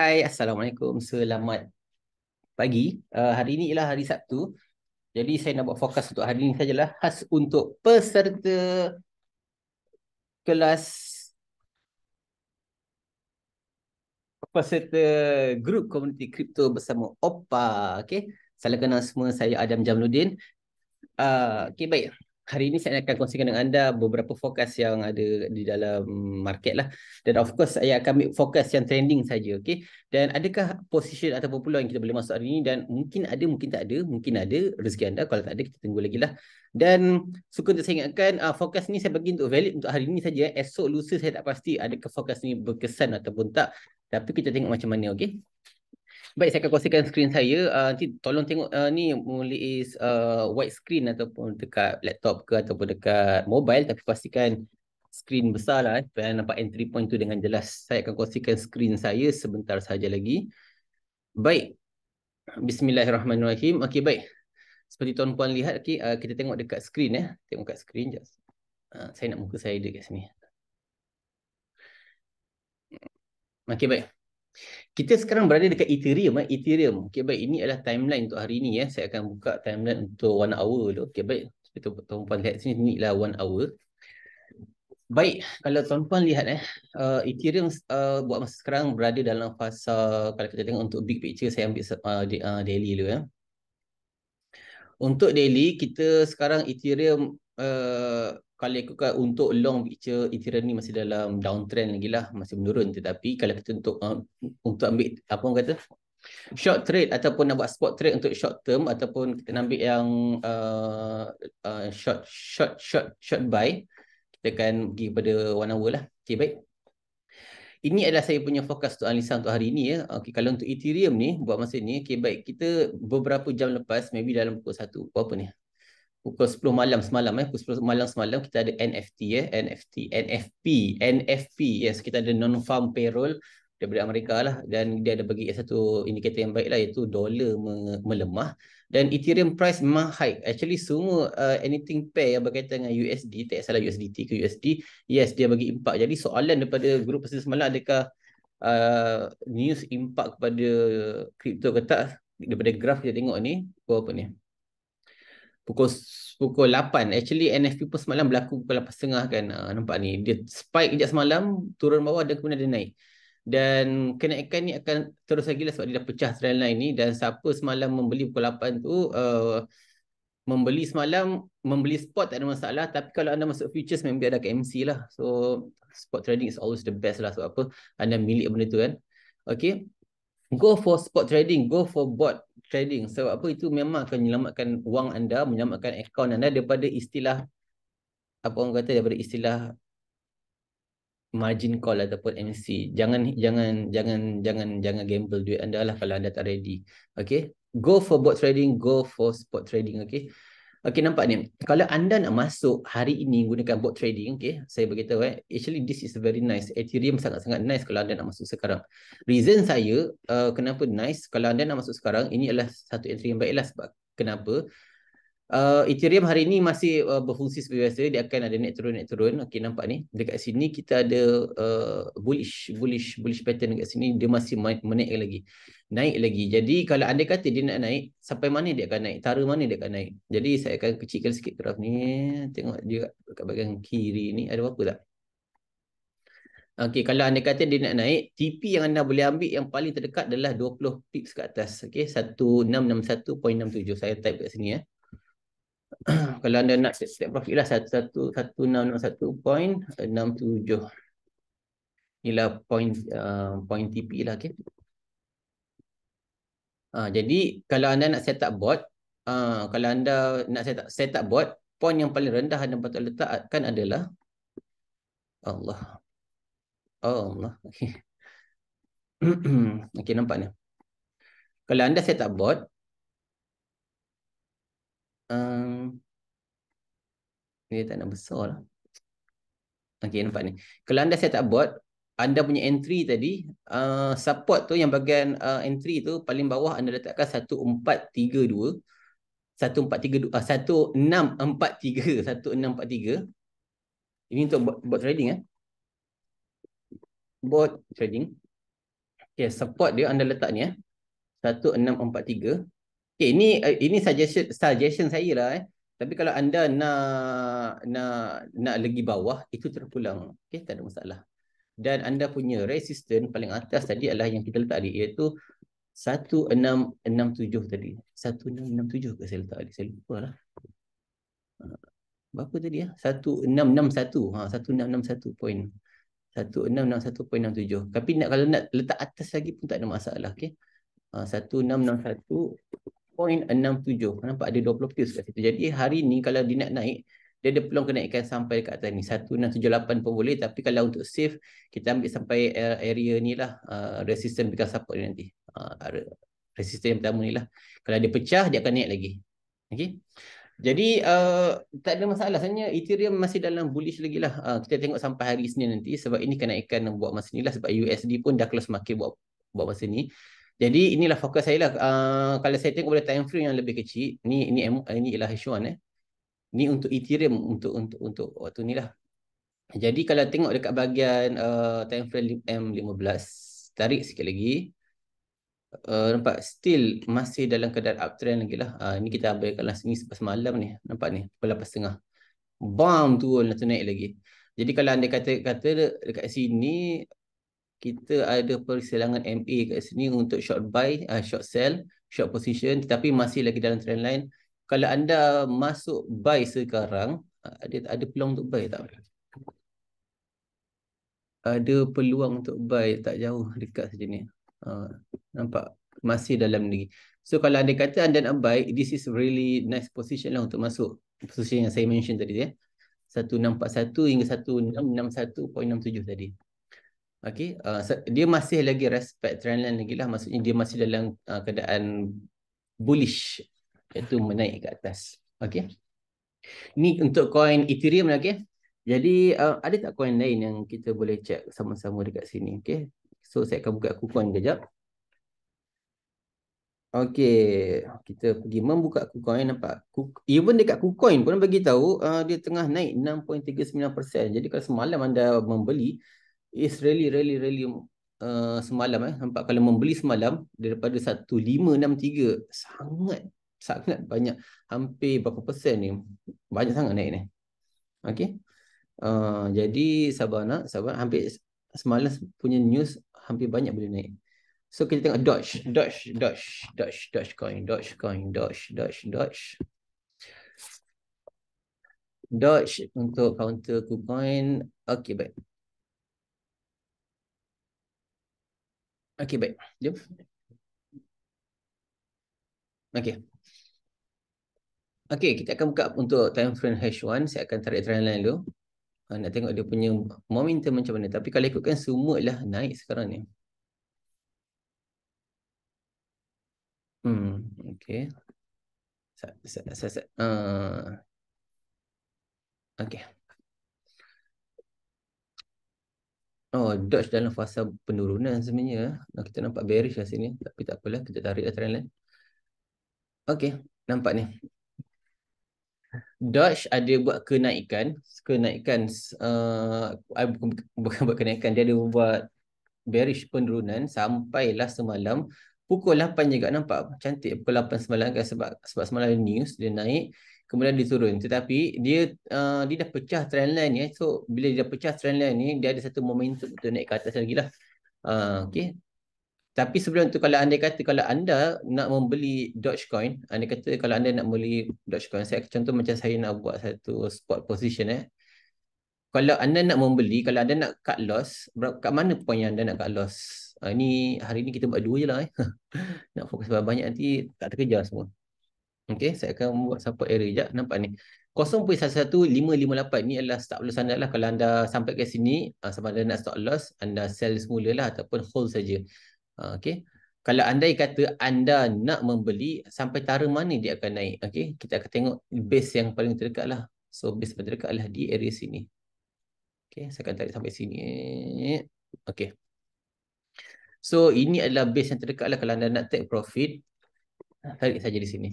Hai, Assalamualaikum. Selamat pagi. Uh, hari ini ialah hari Sabtu. Jadi saya nak buat fokus untuk hari ini sajalah. Khas untuk peserta kelas peserta grup komuniti kripto bersama OPA. Okay. Salam kenal semua. Saya Adam Jamludin. Uh, ah, okay, baik hari ini saya akan kongsikan dengan anda beberapa fokus yang ada di dalam market lah. Dan of course saya akan ambil fokus yang trending saja, okay? Dan adakah position atau peluang yang kita boleh masuk hari ini dan mungkin ada, mungkin tak ada, mungkin ada rezeki anda. Kalau tak ada, kita tunggu lagi lah. Dan suka untuk saya ingatkan uh, ah, fokus ni saya bagi untuk valid untuk hari ini saja. Esok lusa saya tak pasti adakah fokus ni berkesan ataupun tak. Tapi kita tengok macam mana, okay? Baik, saya akan kongsikan skrin saya. Uh, nanti tolong tengok uh, ni mulai is uh, white screen ataupun dekat laptop ke ataupun dekat mobile. Tapi pastikan skrin besar lah. Eh. Nampak entry point tu dengan jelas. Saya akan kongsikan skrin saya sebentar saja lagi. Baik. Bismillahirrahmanirrahim. Okey, baik. Seperti tuan-puan lihat, okay, uh, kita tengok dekat skrin. Eh. Tengok dekat skrin. Uh, saya nak muka saya dekat sini. Okey, baik kita sekarang berada dekat Ethereum eh. Ethereum. Okey baik ini adalah timeline untuk hari ini ya. Eh. Saya akan buka timeline untuk one hour dulu. Okey baik. Kita tuan-tuan lihat sini ni lah one hour. Baik, kalau tuan-tuan lihat eh uh, Ethereum uh, buat masa sekarang berada dalam fasa kalau kita tengok untuk big picture saya ambil uh, uh, daily dulu ya. Eh. Untuk daily kita sekarang Ethereum Eh, kalau aku kata untuk long picture Ethereum ni masih dalam downtrend lagi lah masih menurun tetapi kalau kita untuk uh, untuk ambil apa orang kata short trade ataupun nak buat spot trade untuk short term ataupun kita nak ambil yang uh, uh, short short short short buy kita akan pergi pada one hour lah okey baik ini adalah saya punya fokus untuk analisa untuk hari ini ya. Okey kalau untuk Ethereum ni buat masa ni okey baik kita beberapa jam lepas maybe dalam pukul 1 apa apa ni pukul 10 malam semalam eh pukul 10 malam semalam kita ada NFT ya eh? NFT NFP NFP yes eh. kita ada non farm payroll daripada Amerika lah dan dia ada bagi satu indikator yang baik lah iaitu dolar me- melemah dan Ethereum price memang high actually semua uh, anything pair yang berkaitan dengan USD tak salah USDT ke USD yes dia bagi impak jadi soalan daripada grup pasal semalam adakah uh, news impak kepada crypto ke tak daripada graf kita tengok ni apa apa ni pukul pukul 8 actually NFP pun semalam berlaku pukul 8.30 kan ha, nampak ni dia spike kejap semalam turun bawah dan kemudian dia naik dan kenaikan ni akan terus lagi lah sebab dia dah pecah trend line ni dan siapa semalam membeli pukul 8 tu uh, membeli semalam membeli spot tak ada masalah tapi kalau anda masuk futures maybe ada KMC lah so spot trading is always the best lah sebab apa anda milik benda tu kan okay go for spot trading go for bot trading sebab apa itu memang akan menyelamatkan wang anda menyelamatkan akaun anda daripada istilah apa orang kata daripada istilah margin call ataupun MC jangan jangan jangan jangan jangan gamble duit anda lah kalau anda tak ready okey go for bot trading go for spot trading okey Okay, nampak ni. Kalau anda nak masuk hari ini gunakan bot trading, okay, saya beritahu, eh, actually this is very nice. Ethereum sangat-sangat nice kalau anda nak masuk sekarang. Reason saya, uh, kenapa nice kalau anda nak masuk sekarang, ini adalah satu entry yang baiklah sebab kenapa? Uh, Ethereum hari ini masih uh, berfungsi seperti biasa dia akan ada naik turun naik turun okey nampak ni dekat sini kita ada uh, bullish bullish bullish pattern dekat sini dia masih menaik lagi naik lagi jadi kalau anda kata dia nak naik sampai mana dia akan naik tara mana dia akan naik jadi saya akan kecilkan sikit graf ni tengok juga dekat bahagian kiri ni ada apa tak Okey, kalau anda kata dia nak naik, TP yang anda boleh ambil yang paling terdekat adalah 20 pips ke atas. Okey, 1661.67. Saya type kat sini. Eh. kalau anda nak set, set profit lah 1661.67 point inilah point uh, point TP lah okay? uh, jadi kalau anda nak set up bot uh, kalau anda nak set up, set up bot point yang paling rendah anda patut letakkan adalah Allah oh Allah okay? okey nampak ni kalau anda set up bot Um, dia tak nak besar lah. Okay, nampak ni. Kalau anda saya tak buat, anda punya entry tadi, uh, support tu yang bagian uh, entry tu, paling bawah anda letakkan 1432. 1432, uh, 1643, 1643. Ini untuk buat, buat trading eh. Buat trading. Okay, support dia anda letak ni eh. 1643. 1643. Okay, eh, ini eh, ini suggestion suggestion saya lah eh. Tapi kalau anda nak nak nak lagi bawah itu terpulang. Okey, tak ada masalah. Dan anda punya resistance paling atas tadi adalah yang kita letak tadi iaitu 1667 tadi. 1667 ke saya letak tadi? Saya lupa lah. Berapa tadi ya? Ah? 1661. Ha, 1661 point. 1661.67. Tapi nak kalau nak letak atas lagi pun tak ada masalah. Okay. Uh, 1661 1.67. Nampak ada 20 pips kat situ. Jadi hari ni kalau dia nak naik, dia ada peluang kenaikan sampai dekat atas ni. 1.678 pun boleh tapi kalau untuk safe, kita ambil sampai area ni lah. Uh, ah, resistance bekas support ni nanti. Uh, ah, resistance yang pertama ni lah. Kalau dia pecah, dia akan naik lagi. Okay. Jadi uh, tak ada masalah. Sebenarnya Ethereum masih dalam bullish lagi lah. Uh, kita tengok sampai hari Senin nanti sebab ini kenaikan buat masa ni lah. Sebab USD pun dah close market buat, buat masa ni. Jadi inilah fokus saya lah. Uh, kalau saya tengok boleh time frame yang lebih kecil, ni ini ini eh, ialah H1 eh. Ni untuk Ethereum untuk untuk untuk waktu ni lah. Jadi kalau tengok dekat bahagian uh, time frame M15, tarik sikit lagi. Uh, nampak still masih dalam keadaan uptrend lagi lah. Uh, ini kita abaikan langsung ni sepas malam ni. Nampak ni, pukul 8.30. Bam turun, lah tu naik lagi. Jadi kalau anda kata kata dekat sini kita ada persilangan MA kat sini untuk short buy, uh, short sell, short position tetapi masih lagi dalam trend line. Kalau anda masuk buy sekarang, ah, ada ada peluang untuk buy tak? Ada peluang untuk buy tak jauh dekat sini? ni. Uh, ah, nampak masih dalam ni. So kalau anda kata anda nak buy, this is really nice position lah untuk masuk. Position yang saya mention tadi ya. 1641 hingga 1661.67 tadi. Okay, uh, dia masih lagi respect trendline lagi lah. Maksudnya dia masih dalam uh, keadaan bullish. Iaitu menaik ke atas. Okay. Ni untuk coin Ethereum lagi. Okay? Jadi uh, ada tak coin lain yang kita boleh check sama-sama dekat sini. Okay. So saya akan buka KuCoin kejap. Okay. Kita pergi membuka KuCoin nampak. Even ya dekat KuCoin pun bagi tahu uh, dia tengah naik 6.39%. Jadi kalau semalam anda membeli is really really really uh, semalam eh sampai kalau membeli semalam daripada 1563 sangat sangat banyak hampir berapa persen ni banyak sangat naik ni okey uh, jadi sabar nak sabar hampir semalam punya news hampir banyak boleh naik so kita tengok dodge dodge dodge dodge dodge coin dodge coin dodge dodge dodge dodge untuk counter kucoin okey baik Okey, baik. Jom. Okey. Okey, kita akan buka untuk time frame hash 1. Saya akan tarik trend line dulu. Ha, nak tengok dia punya momentum macam mana. Tapi kalau ikutkan semua lah naik sekarang ni. Hmm, okey. Sa, sa, sa, sa, uh. Okey. Oh, Dodge dalam fasa penurunan sebenarnya. Nah, kita nampak bearish kat sini. Tapi tak apalah, kita tariklah trend line. Okay, nampak ni. Dodge ada buat kenaikan. Kenaikan, uh, eh, bukan buat kenaikan. Dia ada buat bearish penurunan sampai sampailah semalam. Pukul 8 juga nampak cantik pukul 8 semalam kan sebab, sebab semalam news dia naik kemudian dia turun tetapi dia uh, dia dah pecah trend line ni so bila dia dah pecah trend line ni dia ada satu momentum untuk naik ke atas lagi lah uh, okay. tapi sebelum tu kalau anda kata kalau anda nak membeli dogecoin anda kata kalau anda nak membeli dogecoin saya contoh macam saya nak buat satu spot position eh kalau anda nak membeli kalau anda nak cut loss berapa, kat mana point yang anda nak cut loss Ini uh, hari ni kita buat dua je lah eh. nak fokus banyak-banyak nanti tak terkejar semua Okay, saya akan buat support error sekejap. Nampak ni. 0.11558 ni adalah stop loss anda lah. Kalau anda sampai ke sini, uh, ah, sama ada nak stop loss, anda sell semula lah ataupun hold saja. Uh, Okey. Kalau anda kata anda nak membeli, sampai tara mana dia akan naik. Okay, kita akan tengok base yang paling terdekat lah. So, base paling terdekat lah di area sini. Okay, saya akan tarik sampai sini. Okay, So, ini adalah base yang terdekat lah kalau anda nak take profit. Tarik saja di sini.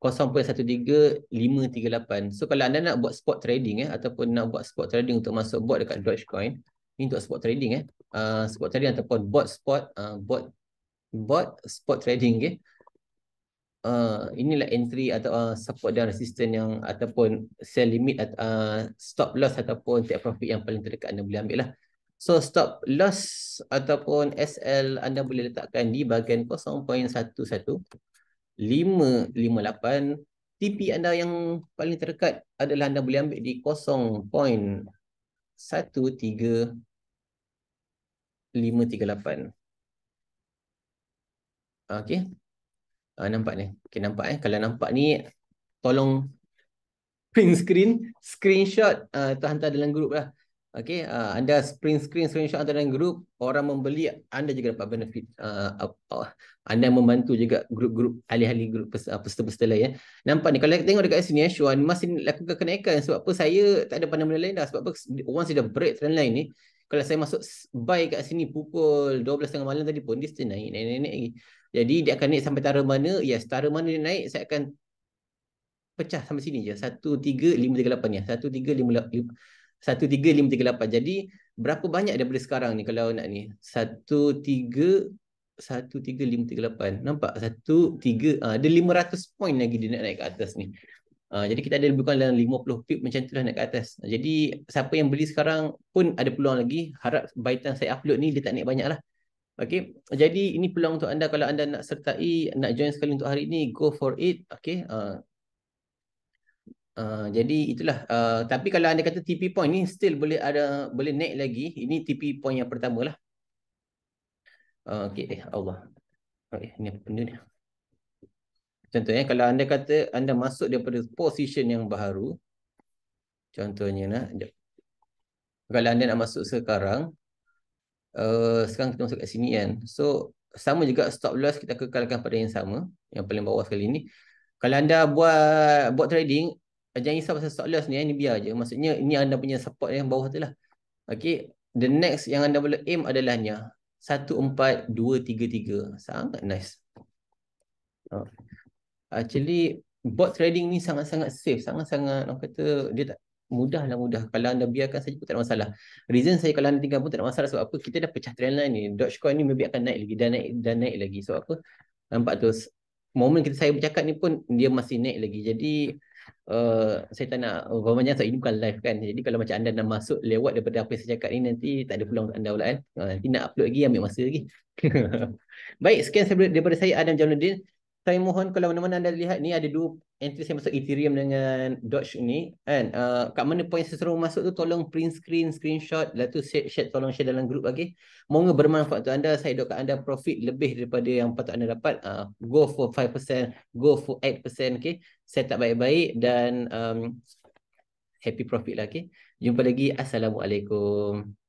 0.13538. So kalau anda nak buat spot trading eh ataupun nak buat spot trading untuk masuk bot dekat Dogecoin, ini untuk spot trading eh. Uh, spot trading ataupun bot spot uh, bot bot spot trading okay. Uh, eh. ah, inilah entry atau uh, support dan resistance yang ataupun sell limit at, uh, stop loss ataupun take profit yang paling terdekat anda boleh ambil lah. So stop loss ataupun SL anda boleh letakkan di bahagian 0.11 0.558 TP anda yang paling terdekat adalah anda boleh ambil di 0.135 538 Okay uh, Nampak ni Okay nampak eh Kalau nampak ni Tolong Print screen Screenshot uh, ah, Atau hantar dalam grup lah Okay, uh, anda screen screen screenshot dalam grup, orang membeli, anda juga dapat benefit. Uh, uh, uh anda membantu juga grup-grup, ahli-ahli grup peserta-peserta uh, lain. Ya. Nampak ni, kalau kita tengok dekat sini, ya, Syuan masih lakukan kenaikan sebab apa saya tak ada pandang benda lain dah. Sebab apa, orang sudah break trend line ni. Kalau saya masuk buy kat sini pukul 12.30 malam tadi pun, dia still naik, naik, naik, naik. Jadi dia akan naik sampai tarah mana, ya yes, tarah mana dia naik, saya akan pecah sampai sini je. 1, 3, 5, 3, 8 ya. 1, 3, 5, 5. 13538. Jadi berapa banyak daripada sekarang ni kalau nak ni? 13538. Nampak? 13 ah uh, ada 500 point lagi dia nak naik ke atas ni. Uh, jadi kita ada lebih kurang dalam 50 pip macam tu lah nak ke atas. Jadi siapa yang beli sekarang pun ada peluang lagi. Harap by time saya upload ni dia tak naik banyak lah. Okay. Jadi ini peluang untuk anda kalau anda nak sertai, nak join sekali untuk hari ni, go for it. Okay. Uh, Ah, jadi itulah uh, tapi kalau anda kata TP point ni still boleh ada boleh naik lagi ini TP point yang pertamalah uh, ah, okey eh Allah okey ni apa benda ni contohnya kalau anda kata anda masuk daripada position yang baru contohnya nak. kalau anda nak masuk sekarang uh, sekarang kita masuk kat sini kan so sama juga stop loss kita kekalkan pada yang sama yang paling bawah sekali ni kalau anda buat buat trading jangan risau pasal stop loss ni eh. ni biar je maksudnya ini anda punya support yang bawah tu lah okay. the next yang anda boleh aim adalah ni 14233 lah. sangat nice oh. actually bot trading ni sangat-sangat safe sangat-sangat orang kata dia tak mudah lah mudah kalau anda biarkan saja pun tak ada masalah reason saya kalau anda tinggal pun tak ada masalah sebab apa kita dah pecah trendline ni dogecoin ni maybe akan naik lagi dan naik dan naik lagi sebab apa nampak tu moment kita saya bercakap ni pun dia masih naik lagi jadi Eh, saya tak nak banyak sebab ini bukan live kan. Jadi kalau macam anda nak masuk lewat daripada apa yang saya cakap ni nanti tak ada peluang anda pula kan. Uh, nanti nak upload lagi ambil masa lagi. Baik, sekian daripada saya Adam Jamaluddin saya mohon kalau mana-mana anda lihat ni ada dua entry saya masuk Ethereum dengan Doge ni kan uh, kat mana point seseru masuk tu tolong print screen screenshot lah tu share, share tolong share dalam grup lagi okay? moga bermanfaat untuk anda saya doakan anda profit lebih daripada yang patut anda dapat uh, go for 5% go for 8% okay? set up baik-baik dan um, happy profit lah okay? jumpa lagi Assalamualaikum